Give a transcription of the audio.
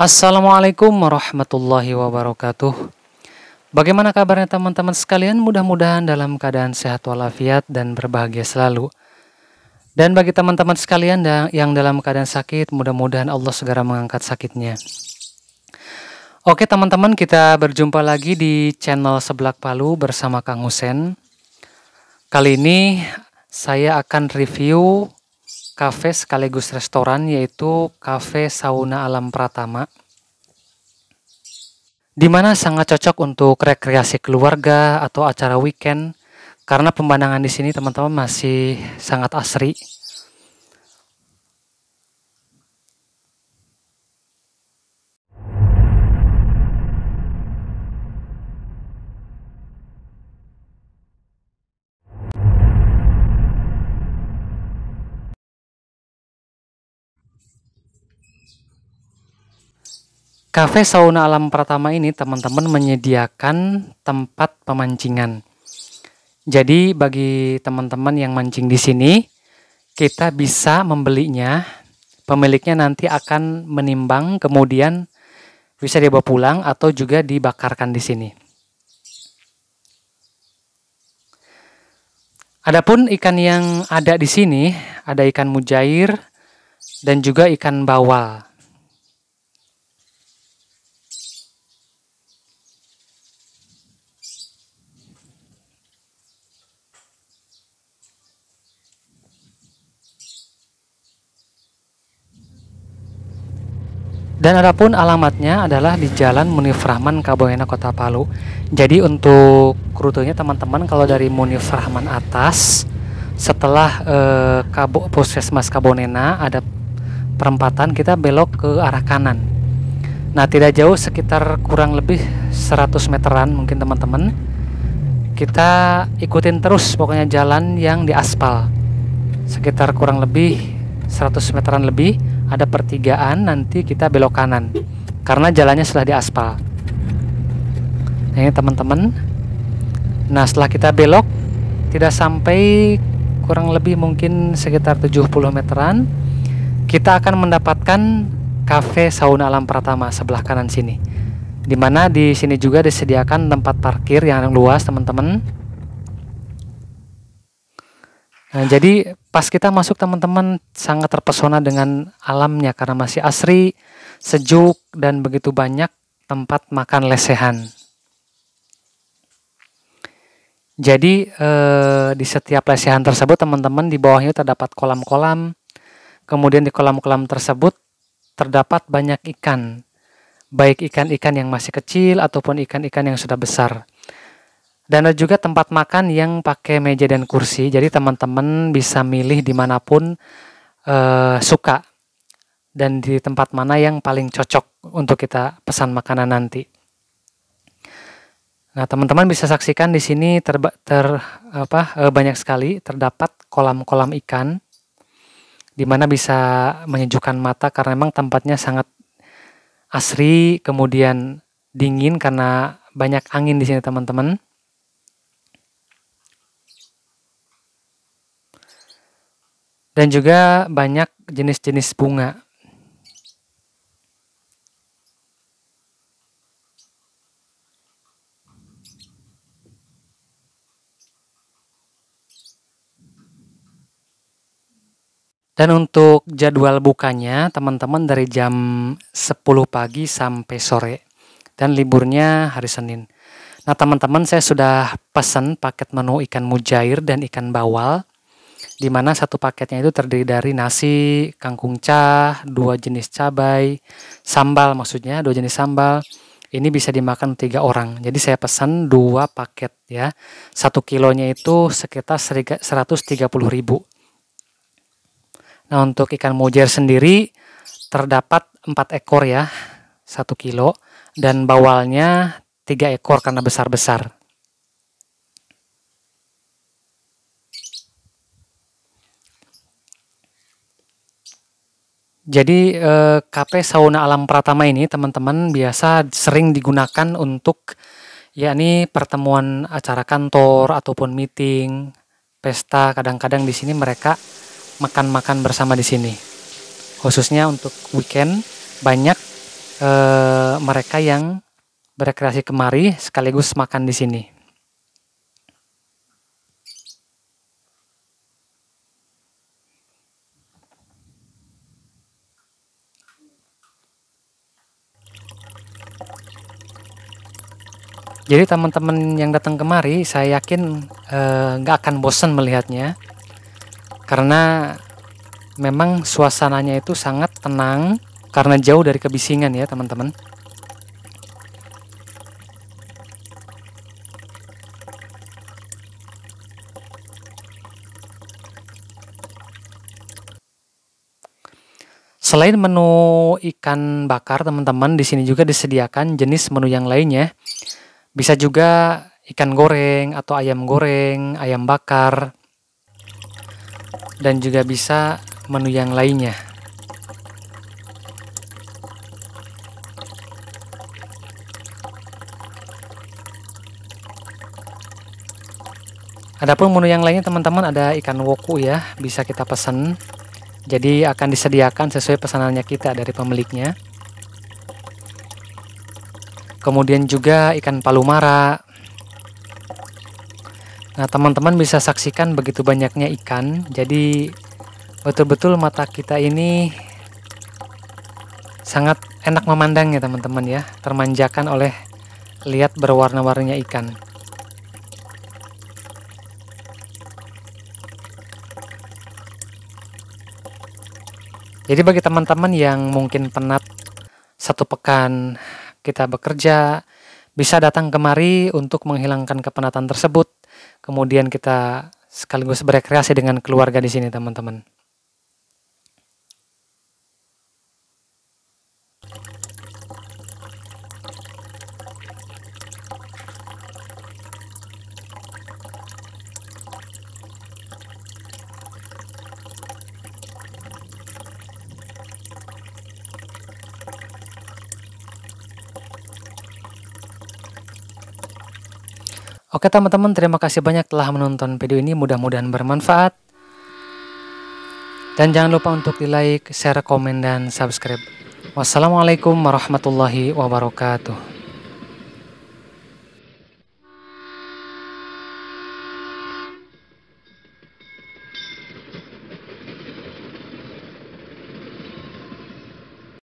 Assalamualaikum warahmatullahi wabarakatuh. Bagaimana kabarnya teman-teman sekalian? Mudah-mudahan dalam keadaan sehat walafiat dan berbahagia selalu. Dan bagi teman-teman sekalian yang dalam keadaan sakit, mudah-mudahan Allah segera mengangkat sakitnya. Oke teman-teman, kita berjumpa lagi di channel Seblak Palu bersama Kang Husen. Kali ini saya akan review kafe sekaligus restoran yaitu Kafe Sauna Alam Pratama di mana sangat cocok untuk rekreasi keluarga atau acara weekend karena pemandangan di sini teman-teman masih sangat asri. Kafe Sauna Alam pertama ini teman-teman menyediakan tempat pemancingan. Jadi bagi teman-teman yang mancing di sini, kita bisa membelinya. Pemiliknya nanti akan menimbang, kemudian bisa dibawa pulang atau juga dibakarkan di sini. Adapun ikan yang ada di sini, ada ikan mujair dan juga ikan bawal. Dan adapun alamatnya adalah di Jalan Munif Rahman Kabupaten Kota Palu. Jadi untuk rutenya teman-teman kalau dari Munif Rahman atas setelah eh, Kabo, Puskesmas Kabonena ada perempatan kita belok ke arah kanan. Nah, tidak jauh sekitar kurang lebih 100 meteran mungkin teman-teman. Kita ikutin terus pokoknya jalan yang di aspal Sekitar kurang lebih 100 meteran lebih ada pertigaan nanti kita belok kanan karena jalannya sudah di aspal nah ini teman-teman nah setelah kita belok tidak sampai kurang lebih mungkin sekitar 70 meteran kita akan mendapatkan kafe sauna alam pertama sebelah kanan sini dimana di sini juga disediakan tempat parkir yang luas teman-teman Nah, jadi pas kita masuk teman-teman sangat terpesona dengan alamnya karena masih asri, sejuk dan begitu banyak tempat makan lesehan. Jadi eh, di setiap lesehan tersebut teman-teman di bawahnya terdapat kolam-kolam. Kemudian di kolam-kolam tersebut terdapat banyak ikan. Baik ikan-ikan yang masih kecil ataupun ikan-ikan yang sudah besar. Dan ada juga tempat makan yang pakai meja dan kursi. Jadi teman-teman bisa milih dimanapun uh, suka dan di tempat mana yang paling cocok untuk kita pesan makanan nanti. Nah, teman-teman bisa saksikan di sini ter, ter apa eh, banyak sekali terdapat kolam-kolam ikan di mana bisa menyejukkan mata karena memang tempatnya sangat asri, kemudian dingin karena banyak angin di sini teman-teman. dan juga banyak jenis-jenis bunga. Dan untuk jadwal bukanya, teman-teman dari jam 10 pagi sampai sore. Dan liburnya hari Senin. Nah teman-teman saya sudah pesan paket menu ikan mujair dan ikan bawal di mana satu paketnya itu terdiri dari nasi, kangkung cah, dua jenis cabai, sambal maksudnya, dua jenis sambal. Ini bisa dimakan tiga orang. Jadi saya pesan dua paket ya. Satu kilonya itu sekitar 130 ribu. Nah untuk ikan mujair sendiri terdapat empat ekor ya, satu kilo. Dan bawalnya tiga ekor karena besar-besar. Jadi eh, KP Sauna Alam Pratama ini teman-teman biasa sering digunakan untuk yakni pertemuan acara kantor ataupun meeting, pesta. Kadang-kadang di sini mereka makan-makan bersama di sini. Khususnya untuk weekend banyak eh, mereka yang berekreasi kemari sekaligus makan di sini. Jadi teman-teman yang datang kemari, saya yakin eh, nggak akan bosan melihatnya, karena memang suasananya itu sangat tenang karena jauh dari kebisingan ya teman-teman. Selain menu ikan bakar, teman-teman, di sini juga disediakan jenis menu yang lainnya. Bisa juga ikan goreng atau ayam goreng, ayam bakar, dan juga bisa menu yang lainnya. Adapun menu yang lainnya teman-teman ada ikan woku ya, bisa kita pesan. Jadi akan disediakan sesuai pesanannya kita dari pemiliknya kemudian juga ikan palumara. Nah, teman-teman bisa saksikan begitu banyaknya ikan. Jadi betul-betul mata kita ini sangat enak memandang ya, teman-teman ya, termanjakan oleh lihat berwarna-warninya ikan. Jadi bagi teman-teman yang mungkin penat satu pekan kita bekerja, bisa datang kemari untuk menghilangkan kepenatan tersebut. Kemudian kita sekaligus berekreasi dengan keluarga di sini, teman-teman. Oke teman-teman, terima kasih banyak telah menonton video ini. Mudah-mudahan bermanfaat. Dan jangan lupa untuk di like, share, komen, dan subscribe. Wassalamualaikum warahmatullahi wabarakatuh.